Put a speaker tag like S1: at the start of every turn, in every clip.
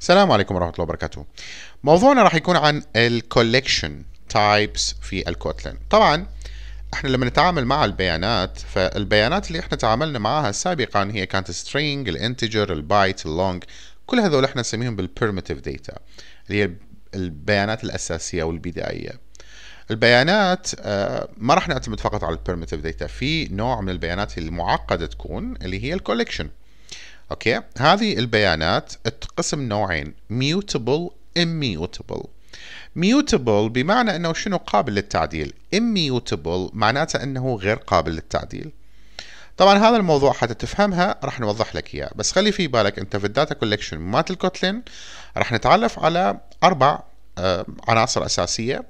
S1: السلام عليكم ورحمة الله وبركاته موضوعنا راح يكون عن الكوليكشن تايبس في الكوتلين طبعا احنا لما نتعامل مع البيانات فالبيانات اللي احنا تعاملنا معها سابقا هي كانت string الانتجر البايت اللونج كل هذول احنا نسميهم بالبرمتيف داتا اللي هي البيانات الاساسيه والبدائيه البيانات آه، ما راح نعتمد فقط على البرمتيف داتا في نوع من البيانات المعقده تكون اللي هي الكوليكشن اوكي هذه البيانات تقسم نوعين ميوتبل اميوتبل ميوتبل بمعنى انه شنو قابل للتعديل اميوتبل معناته انه غير قابل للتعديل طبعا هذا الموضوع حتى تفهمها راح نوضح لك اياه بس خلي في بالك انت في الداتا كولكشن مالت الكوتلين راح نتعرف على اربع آه، عناصر اساسيه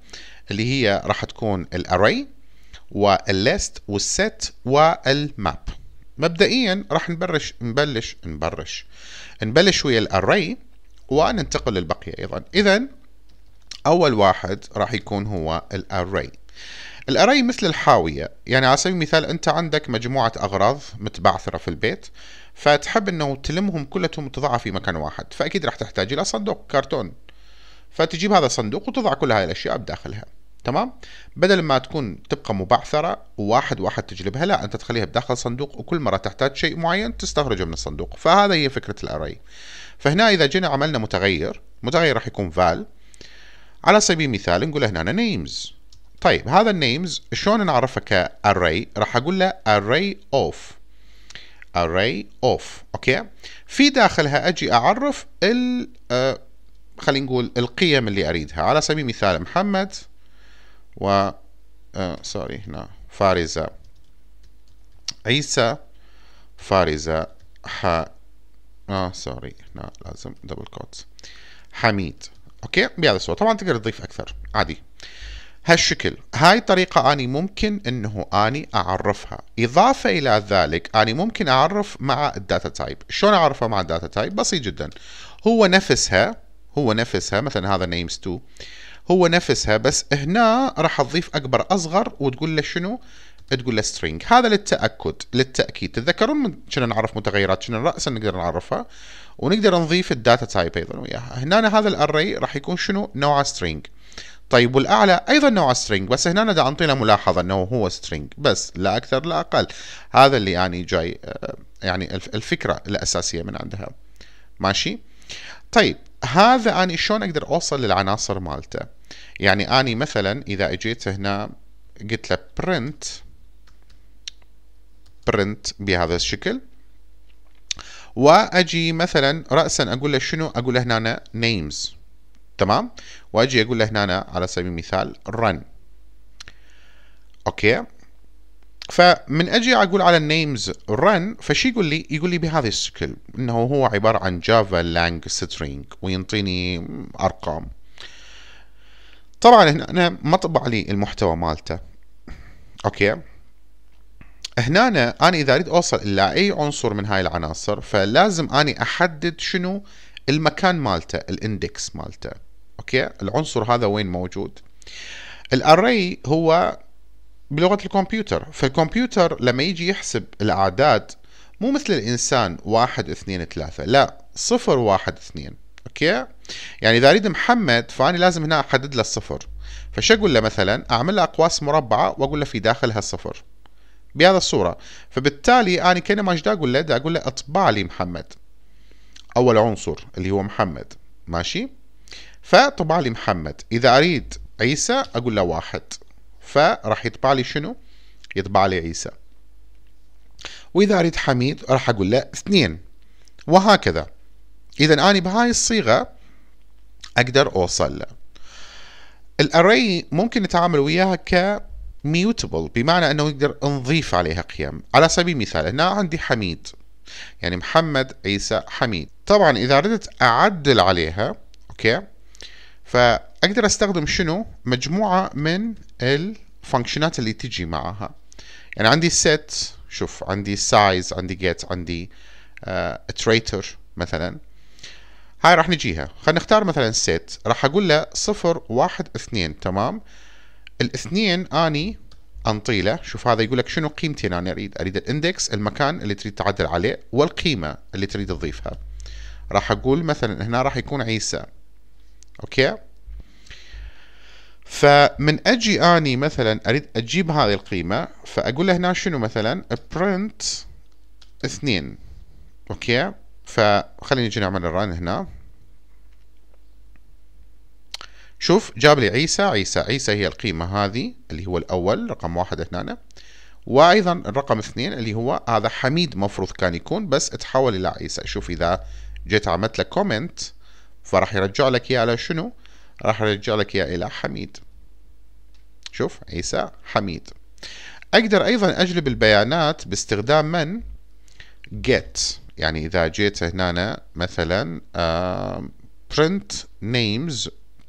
S1: اللي هي راح تكون الاري والليست والست والماب مبدئيا راح نبرش نبلش نبرش نبلش ويا الاري وننتقل للبقية ايضا اذا اول واحد راح يكون هو الاري الاري مثل الحاوية يعني على سبيل المثال انت عندك مجموعة اغراض متبعثرة في البيت فتحب انه تلمهم كلهم وتضعها في مكان واحد فاكيد راح تحتاج الى صندوق كرتون فتجيب هذا الصندوق وتضع كل هاي الاشياء بداخلها تمام بدل ما تكون تبقى مبعثرة وواحد واحد تجلبها لا أنت تخليها بداخل صندوق وكل مرة تحتاج شيء معين تستخرجه من الصندوق فهذا هي فكرة الأري فهنا إذا جينا عملنا متغير متغير راح يكون val على سبيل المثال نقول هنا names طيب هذا النيمز شلون نعرفه كاري راح اقول له array of array of اوكي في داخلها اجي اعرف ال آه، خلينا نقول القيم اللي اريدها على سبيل المثال محمد و آه، سوري هنا فارزة عيسى فارزة ح اه سوري هنا لازم دبل كوتس حميد اوكي بهذا الصورة طبعا تقدر تضيف اكثر عادي هالشكل هاي الطريقة أني ممكن أنه أني أعرفها إضافة إلى ذلك أني ممكن أعرف مع الداتا تايب شلون أعرفها مع الداتا تايب بسيط جدا هو نفسها هو نفسها مثلا هذا نيمز 2 هو نفسها بس هنا راح تضيف اكبر اصغر وتقول له شنو تقول له string هذا للتاكد للتاكيد تتذكرون كنا نعرف متغيرات كنا راسا نقدر نعرفها ونقدر نضيف الداتا تايب ايضا وياها هنا هذا الاري راح يكون شنو نوعه string طيب والاعلى ايضا نوع string بس هنا دا انطينا ملاحظه انه هو string بس لا اكثر لا اقل هذا اللي يعني جاي آه، يعني الفكره الاساسيه من عندها ماشي طيب هذا أني شلون أقدر أوصل للعناصر مالته يعني أني مثلا إذا أجيت هنا قلت له print print بهذا الشكل واجي مثلا راسا اقول له شنو اقول له هنا نيمز تمام واجي اقول له هنا على سبيل المثال run اوكي فمن اجي اقول على النيمز رن فش يقول لي؟ يقول لي بهذه الشكل انه هو عباره عن جافا لانج سترينج وينطيني ارقام. طبعا هنا انا طبع لي المحتوى مالته. اوكي. هنا أنا, انا اذا اريد اوصل الى اي عنصر من هاي العناصر فلازم اني احدد شنو المكان مالته الاندكس مالته اوكي العنصر هذا وين موجود الاري هو بلغة الكمبيوتر فالكمبيوتر لما يجي يحسب الأعداد مو مثل الإنسان واحد اثنين ثلاثة لا صفر واحد اثنين أوكي يعني إذا أريد محمد فأنا لازم هنا أحدد له الصفر فش أقول له مثلا أعمل له أقواس مربعة وأقول له في داخلها صفر بهذا الصورة فبالتالي أنا كأنما ما أقول له أقول له أطبع لي محمد أول عنصر اللي هو محمد ماشي فطبع لي محمد إذا أريد عيسى أقول له واحد فراح يطبع لي شنو يطبع لي عيسى واذا اريد حميد راح اقول له اثنين وهكذا اذا انا بهاي الصيغه اقدر اوصل له الاري ممكن نتعامل وياها ك ميوتبل بمعنى انه نقدر نضيف عليها قيم على سبيل المثال هنا عندي حميد يعني محمد عيسى حميد طبعا اذا اردت اعدل عليها اوكي فاقدر استخدم شنو مجموعه من الفانكشنات اللي تجي معها يعني عندي set شوف عندي size عندي get عندي آه، iterator traitor مثلا هاي راح نجيها خلينا نختار مثلا set راح اقول له صفر واحد اثنين تمام الاثنين اني انطيله شوف هذا يقول لك شنو قيمتي انا اريد اريد الاندكس المكان اللي تريد تعدل عليه والقيمه اللي تريد تضيفها راح اقول مثلا هنا راح يكون عيسى اوكي فمن اجي اني مثلا اريد اجيب هذه القيمه فاقول له هنا شنو مثلا برنت 2 اوكي فخليني اجي نعمل الران هنا شوف جاب لي عيسى عيسى عيسى هي القيمه هذه اللي هو الاول رقم واحد هنا وايضا الرقم اثنين اللي هو هذا حميد مفروض كان يكون بس اتحول الى عيسى شوف اذا جيت عملت له كومنت فراح يرجع لك اياه على شنو راح ارجع لك اياه الى حميد شوف عيسى حميد اقدر ايضا اجلب البيانات باستخدام من get يعني اذا جيت هنا مثلا print names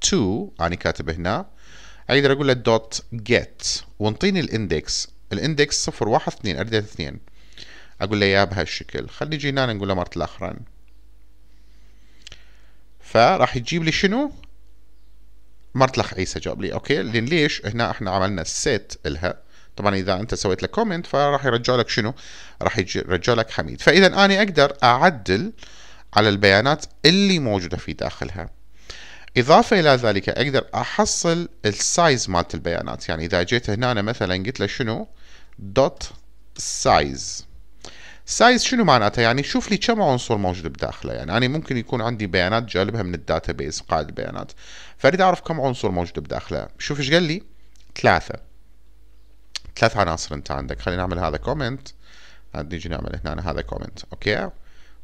S1: to انا كاتب هنا اقدر اقول له دوت get وانطيني الاندكس الاندكس صفر واحد 2 اريد اثنين اقول له اياه بهالشكل خلي نجي هنا نقول له مرة الاخرين فراح يجيب لي شنو لخ عيسى جاب لي اوكي لان ليش هنا احنا عملنا سيت لها طبعا اذا انت سويت لك كومنت فراح يرجع لك شنو راح يرجع لك حميد فاذا انا اقدر اعدل على البيانات اللي موجوده في داخلها إضافة إلى ذلك أقدر أحصل السايز مالت البيانات يعني إذا جيت هنا أنا مثلا قلت له شنو دوت سايز سايز شنو معناتها يعني شوف لي كم عنصر موجود بداخله يعني انا ممكن يكون عندي بيانات جالبها من الداتا بيز قاعده بيانات فاريد اعرف كم عنصر موجود بداخله شوف ايش قال لي ثلاثه ثلاث عناصر انت عندك خلينا نعمل هذا كومنت نيجي نعمل هنا هذا كومنت اوكي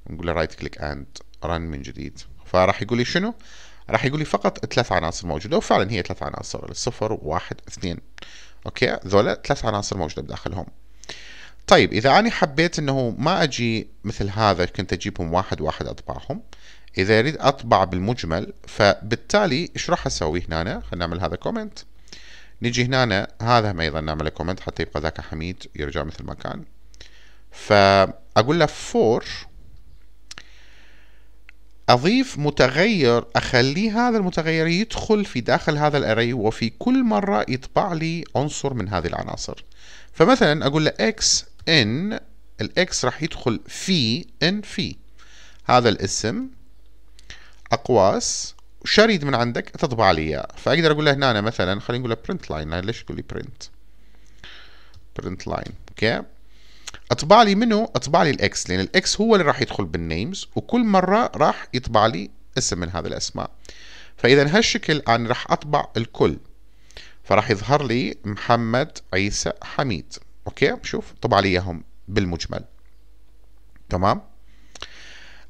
S1: نقول له رايت كليك اند رن من جديد فراح يقول لي شنو راح يقول لي فقط ثلاث عناصر موجوده وفعلا هي ثلاث عناصر الصفر واحد اثنين اوكي ذولا ثلاث عناصر موجوده بداخلهم طيب إذا أنا حبيت أنه ما أجي مثل هذا كنت أجيبهم واحد واحد أطبعهم إذا أريد أطبع بالمجمل فبالتالي إيش راح أسوي هنا خلينا نعمل هذا كومنت نجي هنا هذا ما أيضا نعمله كومنت حتى يبقى ذاك حميد يرجع مثل ما كان فأقول له فور أضيف متغير أخلي هذا المتغير يدخل في داخل هذا الأري وفي كل مرة يطبع لي عنصر من هذه العناصر فمثلا أقول له اكس ان الاكس راح يدخل في ان في هذا الاسم اقواس شريد من عندك تطبع لي اياه فاقدر اقول له هنا مثلا خلينا نقول برنت لاين ليش تقول لي برنت برنت لاين اوكي اطبع لي منو اطبع لي الاكس لان الاكس هو اللي راح يدخل بالنيمز وكل مره راح يطبع لي اسم من هذه الاسماء فاذا هالشكل انا راح اطبع الكل فراح يظهر لي محمد عيسى حميد اوكي شوف طبع لي اياهم بالمجمل تمام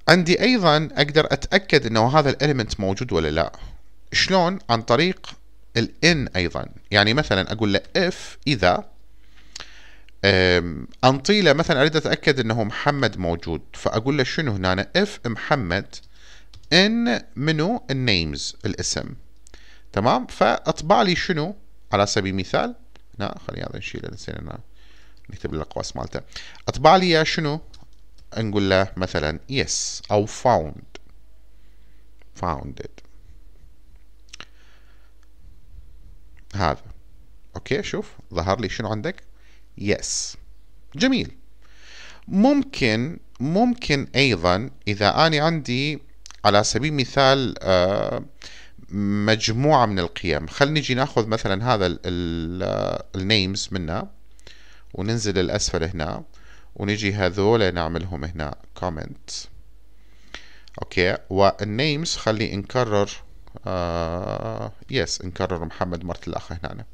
S1: عندي ايضا اقدر اتاكد انه هذا الاليمنت موجود ولا لا شلون عن طريق الان ايضا يعني مثلا اقول له اف اذا انطي له مثلا اريد اتاكد انه محمد موجود فاقول له شنو هنا اف محمد ان منو النيمز الاسم تمام فاطبع لي شنو على سبيل المثال لا خلي هذا نشيله نسينا نكتب الاقواس مالته اطبع لي اياه شنو نقول له مثلا يس yes او found founded هذا اوكي شوف ظهر لي شنو عندك يس yes. جميل ممكن ممكن ايضا اذا انا عندي على سبيل المثال آه، مجموعه من القيم خلينا نجي ناخذ مثلا هذا النيمز آه، منه وننزل الأسفل هنا ونجي هذول نعملهم هنا comment اوكي والنيمز خلي نكرر آه يس نكرر محمد مرت الأخ هنا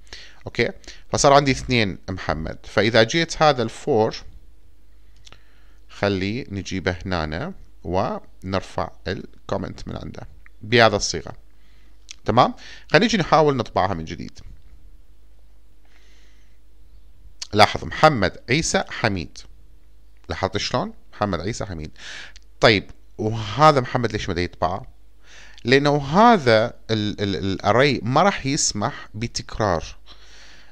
S1: اوكي فصار عندي اثنين محمد فإذا جيت هذا الفور خلي نجيبه هنا ونرفع الكومنت من عنده بهذا الصيغة تمام خلينا نجي نحاول نطبعها من جديد لاحظ محمد عيسى حميد لاحظت شلون محمد عيسى حميد طيب وهذا محمد ليش ما يتبع لانه هذا الاري ما راح يسمح بتكرار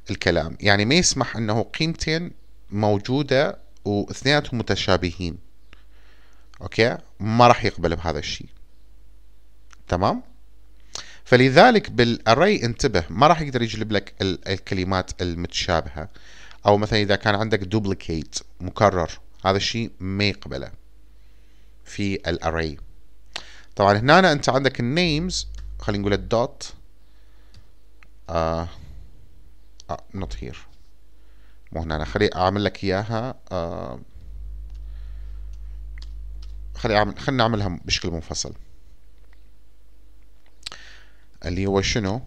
S1: الكلام يعني ما يسمح انه قيمتين موجوده واثنيناتهم متشابهين اوكي ما راح يقبل بهذا الشيء تمام فلذلك بالاري انتبه ما راح يقدر يجلب لك الكلمات المتشابهه او مثلا اذا كان عندك دوبليكيت مكرر هذا الشيء ما يقبله في الاري طبعا هنا انت عندك النيمز خلينا نقول الدوت آه نوت آه، هير مو هنا خلي اعمل لك اياها آه، خلي اعمل خلينا نعملها بشكل منفصل اللي هو شنو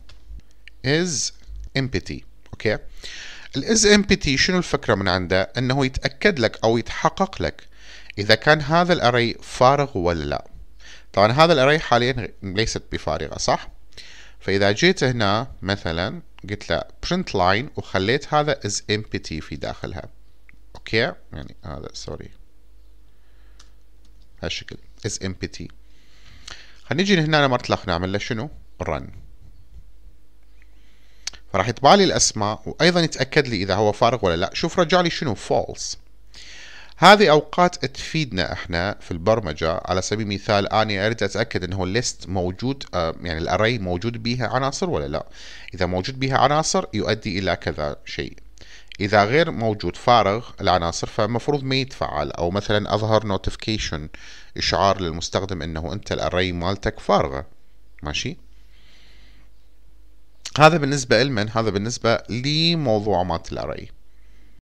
S1: is empty اوكي okay. الاز امبتي شنو الفكرة من عنده انه يتأكد لك او يتحقق لك اذا كان هذا الاري فارغ ولا لا طبعا هذا الاري حاليا ليست بفارغة صح فاذا جيت هنا مثلا قلت له print line وخليت هذا is empty في داخلها اوكي يعني هذا سوري هالشكل is empty خلينا نجي هنا مرة نعمل له شنو run فراح يطبع لي الاسماء وايضا يتاكد لي اذا هو فارغ ولا لا شوف رجع لي شنو فولس هذه اوقات تفيدنا احنا في البرمجه على سبيل المثال انا اريد اتاكد انه الليست موجود آه، يعني الاري موجود بيها عناصر ولا لا اذا موجود بيها عناصر يؤدي الى كذا شيء اذا غير موجود فارغ العناصر فالمفروض ما يتفعل او مثلا اظهر نوتيفيكيشن اشعار للمستخدم انه انت الاري مالتك فارغه ماشي هذا بالنسبة لمن هذا بالنسبة لموضوع مات الأرأي